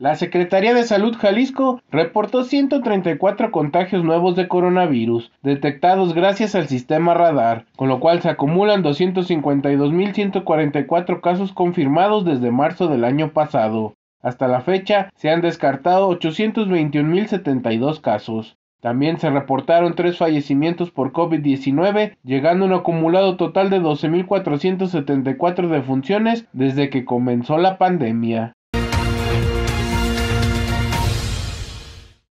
La Secretaría de Salud Jalisco reportó 134 contagios nuevos de coronavirus, detectados gracias al sistema radar, con lo cual se acumulan 252.144 casos confirmados desde marzo del año pasado. Hasta la fecha se han descartado 821.072 casos. También se reportaron tres fallecimientos por COVID-19, llegando a un acumulado total de 12.474 defunciones desde que comenzó la pandemia.